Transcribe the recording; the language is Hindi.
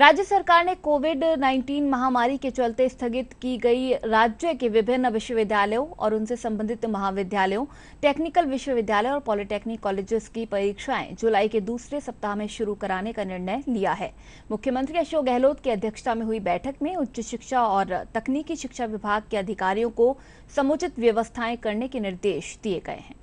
राज्य सरकार ने कोविड 19 महामारी के चलते स्थगित की गई राज्य के विभिन्न विश्वविद्यालयों और उनसे संबंधित महाविद्यालयों टेक्निकल विश्वविद्यालय और पॉलिटेक्निक कॉलेजेस की परीक्षाएं जुलाई के दूसरे सप्ताह में शुरू कराने का निर्णय लिया है मुख्यमंत्री अशोक गहलोत की अध्यक्षता में हुई बैठक में उच्च शिक्षा और तकनीकी शिक्षा विभाग के अधिकारियों को समुचित व्यवस्थाएं करने के निर्देश दिए गए हैं